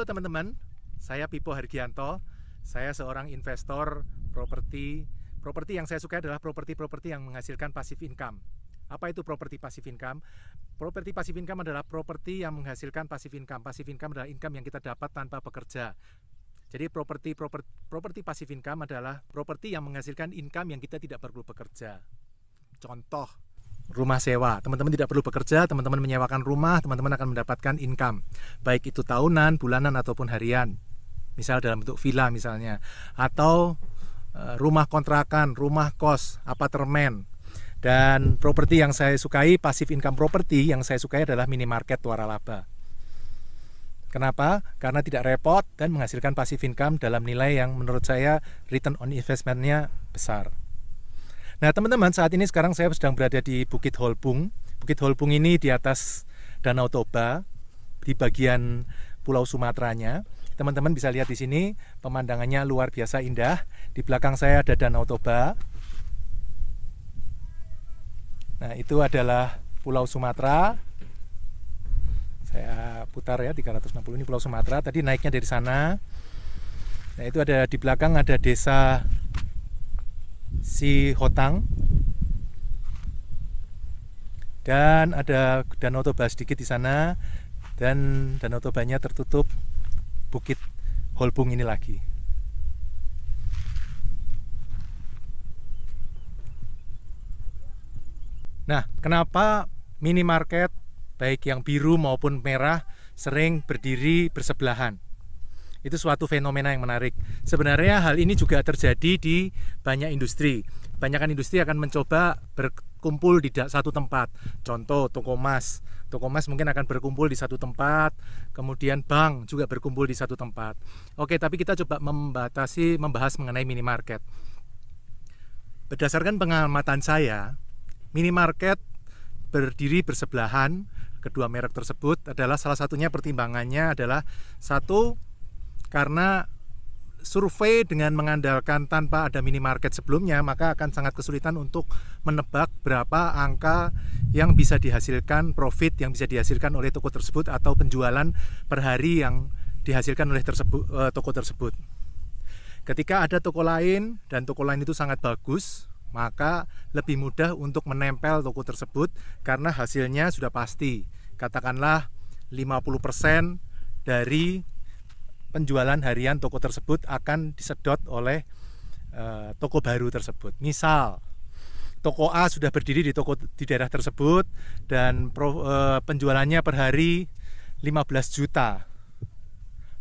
Halo teman-teman, saya Pipo Hargianto. Saya seorang investor properti. Properti yang saya suka adalah properti-properti yang menghasilkan pasif income. Apa itu properti pasif income? Properti pasif income adalah properti yang menghasilkan pasif income. Pasif income adalah income yang kita dapat tanpa bekerja. Jadi properti properti properti pasif income adalah properti yang menghasilkan income yang kita tidak perlu bekerja. Contoh rumah sewa. Teman-teman tidak perlu bekerja, teman-teman menyewakan rumah, teman-teman akan mendapatkan income, baik itu tahunan, bulanan ataupun harian. Misal dalam bentuk villa misalnya, atau eh, rumah kontrakan, rumah kos, apartemen. Dan properti yang saya sukai, pasif income properti yang saya sukai adalah minimarket Tuara Laba. Kenapa? Karena tidak repot dan menghasilkan pasif income dalam nilai yang menurut saya return on investmentnya besar. Nah teman-teman saat ini sekarang saya sedang berada di Bukit Holbung. Bukit Holbung ini di atas Danau Toba di bagian Pulau Sumateranya. Teman-teman bisa lihat di sini pemandangannya luar biasa indah. Di belakang saya ada Danau Toba. Nah itu adalah Pulau Sumatera saya putar ya 360 ini Pulau Sumatera tadi naiknya dari sana nah itu ada di belakang ada desa si Hotang dan ada danau Toba sedikit di sana dan danau Tobanya tertutup bukit Holbung ini lagi. Nah, kenapa minimarket baik yang biru maupun merah sering berdiri bersebelahan? Itu suatu fenomena yang menarik. Sebenarnya hal ini juga terjadi di banyak industri. Banyakan industri akan mencoba berkumpul di satu tempat. Contoh toko emas. Toko emas mungkin akan berkumpul di satu tempat, kemudian bank juga berkumpul di satu tempat. Oke, tapi kita coba membatasi membahas mengenai minimarket. Berdasarkan pengamatan saya, minimarket berdiri bersebelahan kedua merek tersebut adalah salah satunya pertimbangannya adalah satu karena survei dengan mengandalkan tanpa ada minimarket sebelumnya, maka akan sangat kesulitan untuk menebak berapa angka yang bisa dihasilkan profit yang bisa dihasilkan oleh toko tersebut atau penjualan per hari yang dihasilkan oleh tersebut, eh, toko tersebut. Ketika ada toko lain dan toko lain itu sangat bagus, maka lebih mudah untuk menempel toko tersebut karena hasilnya sudah pasti. Katakanlah 50% dari penjualan harian toko tersebut akan disedot oleh uh, toko baru tersebut. Misal toko A sudah berdiri di toko di daerah tersebut dan pro, uh, penjualannya per hari 15 juta.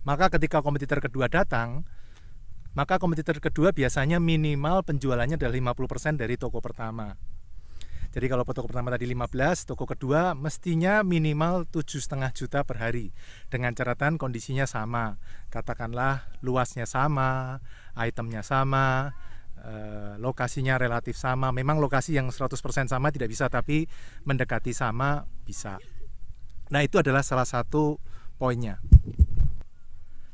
Maka ketika kompetitor kedua datang, maka kompetitor kedua biasanya minimal penjualannya adalah 50% dari toko pertama. Jadi kalau toko pertama tadi 15, toko kedua mestinya minimal 7,5 juta per hari dengan catatan kondisinya sama, katakanlah luasnya sama, itemnya sama, eh, lokasinya relatif sama. Memang lokasi yang 100% sama tidak bisa, tapi mendekati sama bisa. Nah itu adalah salah satu poinnya.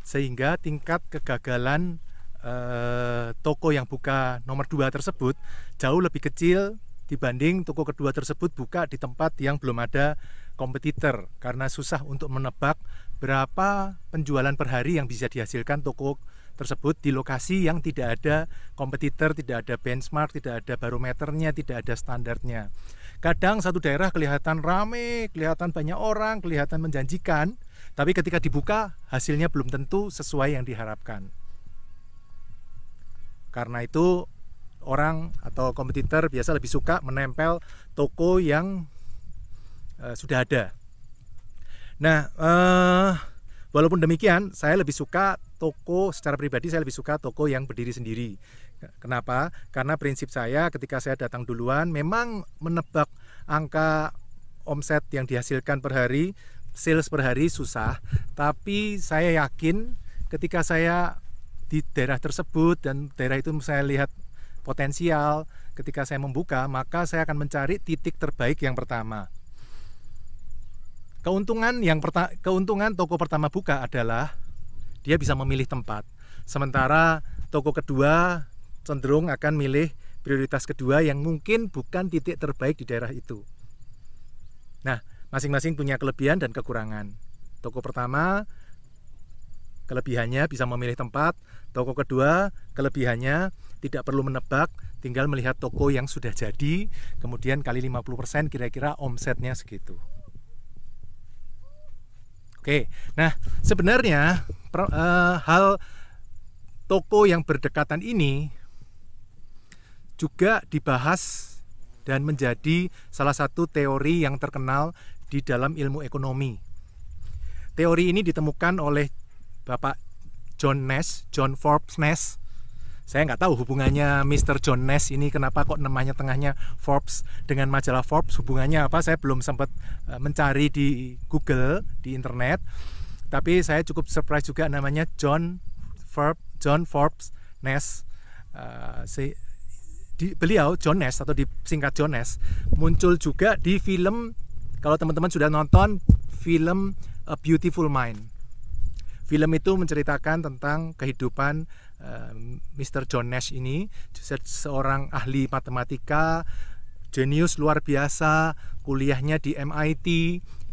Sehingga tingkat kegagalan eh, toko yang buka nomor 2 tersebut jauh lebih kecil dibanding toko kedua tersebut buka di tempat yang belum ada kompetitor karena susah untuk menebak berapa penjualan per hari yang bisa dihasilkan toko tersebut di lokasi yang tidak ada kompetitor, tidak ada benchmark, tidak ada barometernya, tidak ada standarnya. Kadang satu daerah kelihatan rame, kelihatan banyak orang, kelihatan menjanjikan, tapi ketika dibuka hasilnya belum tentu sesuai yang diharapkan. Karena itu orang atau kompetitor biasa lebih suka menempel toko yang uh, sudah ada. Nah, uh, walaupun demikian, saya lebih suka toko secara pribadi saya lebih suka toko yang berdiri sendiri. Kenapa? Karena prinsip saya ketika saya datang duluan memang menebak angka omset yang dihasilkan per hari, sales per hari susah, tapi saya yakin ketika saya di daerah tersebut dan daerah itu saya lihat potensial ketika saya membuka maka saya akan mencari titik terbaik yang pertama keuntungan yang perta keuntungan toko pertama buka adalah dia bisa memilih tempat sementara toko kedua cenderung akan milih prioritas kedua yang mungkin bukan titik terbaik di daerah itu nah masing-masing punya kelebihan dan kekurangan toko pertama kelebihannya bisa memilih tempat toko kedua kelebihannya tidak perlu menebak, tinggal melihat toko yang sudah jadi, kemudian kali 50% kira-kira omsetnya segitu. Oke, nah sebenarnya per, uh, hal toko yang berdekatan ini juga dibahas dan menjadi salah satu teori yang terkenal di dalam ilmu ekonomi. Teori ini ditemukan oleh Bapak John Nash, John Forbes Nash saya nggak tahu hubungannya Mr. John Nash ini kenapa kok namanya tengahnya Forbes dengan majalah Forbes hubungannya apa saya belum sempat eh, mencari di Google di internet tapi saya cukup surprise juga namanya John Forbes John Forbes Nash uh, si, di, beliau John Nash atau disingkat John Nash muncul juga di film kalau teman-teman sudah nonton film A Beautiful Mind film itu menceritakan tentang kehidupan Eh, Mr. John Nash ini seorang ahli matematika jenius luar biasa kuliahnya di MIT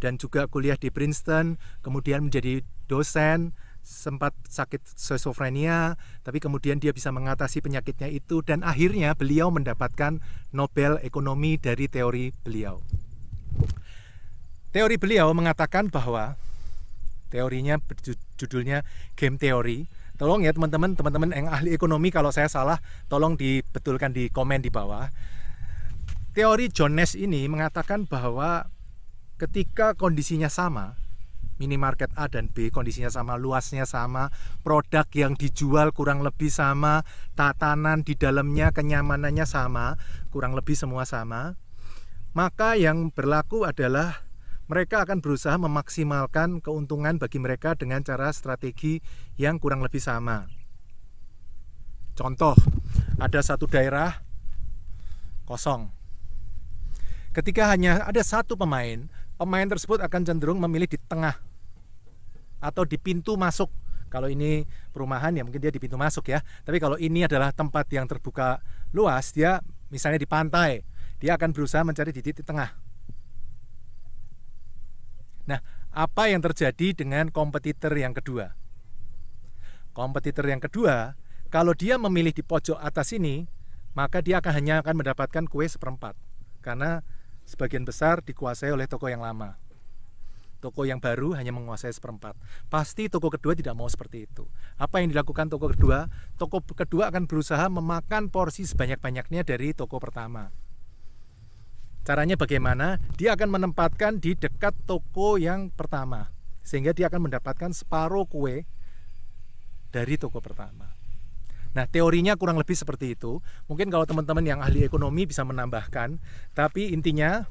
dan juga kuliah di Princeton kemudian menjadi dosen sempat sakit schizofrenia tapi kemudian dia bisa mengatasi penyakitnya itu dan akhirnya beliau mendapatkan Nobel ekonomi dari teori beliau teori beliau mengatakan bahwa teorinya judulnya game theory Tolong ya teman-teman, teman-teman yang ahli ekonomi kalau saya salah, tolong dibetulkan di komen di bawah. Teori John Nash ini mengatakan bahwa ketika kondisinya sama, minimarket A dan B kondisinya sama, luasnya sama, produk yang dijual kurang lebih sama, tatanan di dalamnya, kenyamanannya sama, kurang lebih semua sama. Maka yang berlaku adalah mereka akan berusaha memaksimalkan keuntungan bagi mereka dengan cara strategi yang kurang lebih sama. Contoh, ada satu daerah kosong. Ketika hanya ada satu pemain, pemain tersebut akan cenderung memilih di tengah atau di pintu masuk. Kalau ini perumahan ya mungkin dia di pintu masuk ya. Tapi kalau ini adalah tempat yang terbuka luas, dia misalnya di pantai, dia akan berusaha mencari titik di tengah. Nah, apa yang terjadi dengan kompetitor yang kedua? Kompetitor yang kedua, kalau dia memilih di pojok atas ini, maka dia akan hanya akan mendapatkan kue seperempat karena sebagian besar dikuasai oleh toko yang lama. Toko yang baru hanya menguasai seperempat. Pasti toko kedua tidak mau seperti itu. Apa yang dilakukan toko kedua? Toko kedua akan berusaha memakan porsi sebanyak-banyaknya dari toko pertama. Caranya bagaimana? Dia akan menempatkan di dekat toko yang pertama, sehingga dia akan mendapatkan separuh kue dari toko pertama. Nah, teorinya kurang lebih seperti itu. Mungkin kalau teman-teman yang ahli ekonomi bisa menambahkan, tapi intinya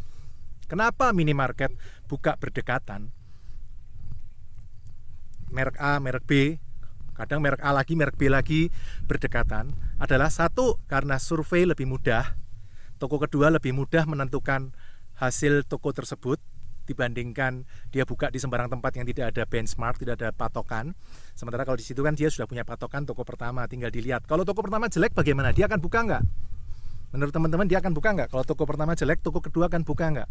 kenapa minimarket buka berdekatan? Merek A, merek B, kadang merek A lagi, merek B lagi berdekatan adalah satu karena survei lebih mudah toko kedua lebih mudah menentukan hasil toko tersebut dibandingkan dia buka di sembarang tempat yang tidak ada benchmark, tidak ada patokan. Sementara kalau di situ kan dia sudah punya patokan toko pertama, tinggal dilihat. Kalau toko pertama jelek bagaimana? Dia akan buka nggak? Menurut teman-teman dia akan buka nggak? Kalau toko pertama jelek, toko kedua akan buka nggak?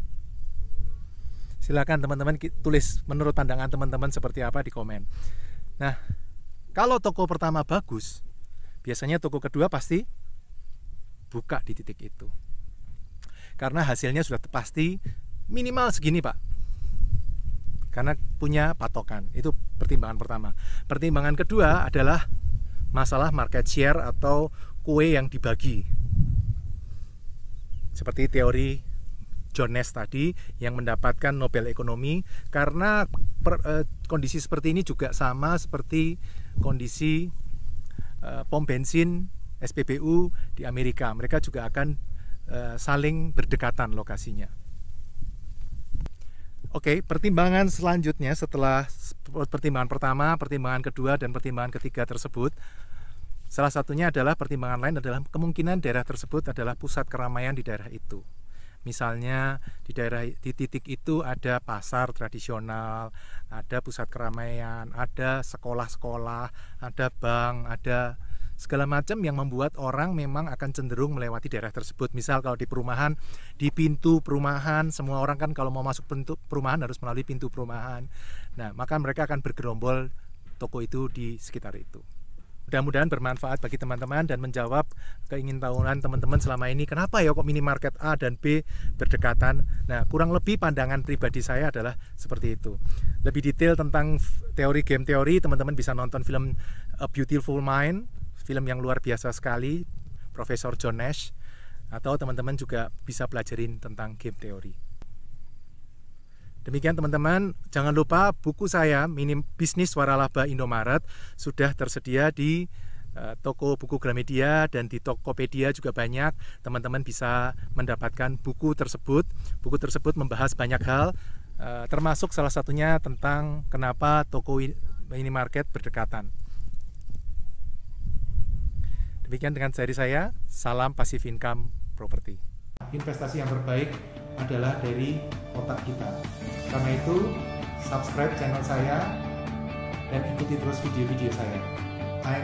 Silakan teman-teman tulis menurut pandangan teman-teman seperti apa di komen. Nah, kalau toko pertama bagus, biasanya toko kedua pasti buka di titik itu karena hasilnya sudah pasti minimal segini pak karena punya patokan itu pertimbangan pertama pertimbangan kedua adalah masalah market share atau kue yang dibagi seperti teori John Nash tadi yang mendapatkan Nobel Ekonomi karena per, eh, kondisi seperti ini juga sama seperti kondisi eh, pom bensin SPBU di Amerika mereka juga akan Eh, saling berdekatan lokasinya. Oke, pertimbangan selanjutnya setelah pertimbangan pertama, pertimbangan kedua, dan pertimbangan ketiga tersebut, salah satunya adalah pertimbangan lain adalah kemungkinan daerah tersebut adalah pusat keramaian di daerah itu. Misalnya di daerah di titik itu ada pasar tradisional, ada pusat keramaian, ada sekolah-sekolah, ada bank, ada segala macam yang membuat orang memang akan cenderung melewati daerah tersebut. Misal kalau di perumahan, di pintu perumahan, semua orang kan kalau mau masuk pintu perumahan harus melalui pintu perumahan. Nah, maka mereka akan bergerombol toko itu di sekitar itu. Mudah-mudahan bermanfaat bagi teman-teman dan menjawab keingintahuan teman-teman selama ini. Kenapa ya kok minimarket A dan B berdekatan? Nah, kurang lebih pandangan pribadi saya adalah seperti itu. Lebih detail tentang teori game teori, teman-teman bisa nonton film A Beautiful Mind film yang luar biasa sekali Profesor John Nash atau teman-teman juga bisa pelajarin tentang game teori. Demikian teman-teman, jangan lupa buku saya Minim Bisnis Waralaba Indomaret sudah tersedia di eh, toko buku Gramedia dan di Tokopedia juga banyak. Teman-teman bisa mendapatkan buku tersebut. Buku tersebut membahas banyak hal eh, termasuk salah satunya tentang kenapa toko minimarket berdekatan. Demikian dengan seri saya, salam pasif income property. Investasi yang terbaik adalah dari otak kita. Karena itu, subscribe channel saya dan ikuti terus video-video saya. I'm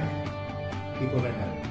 Rico Bender.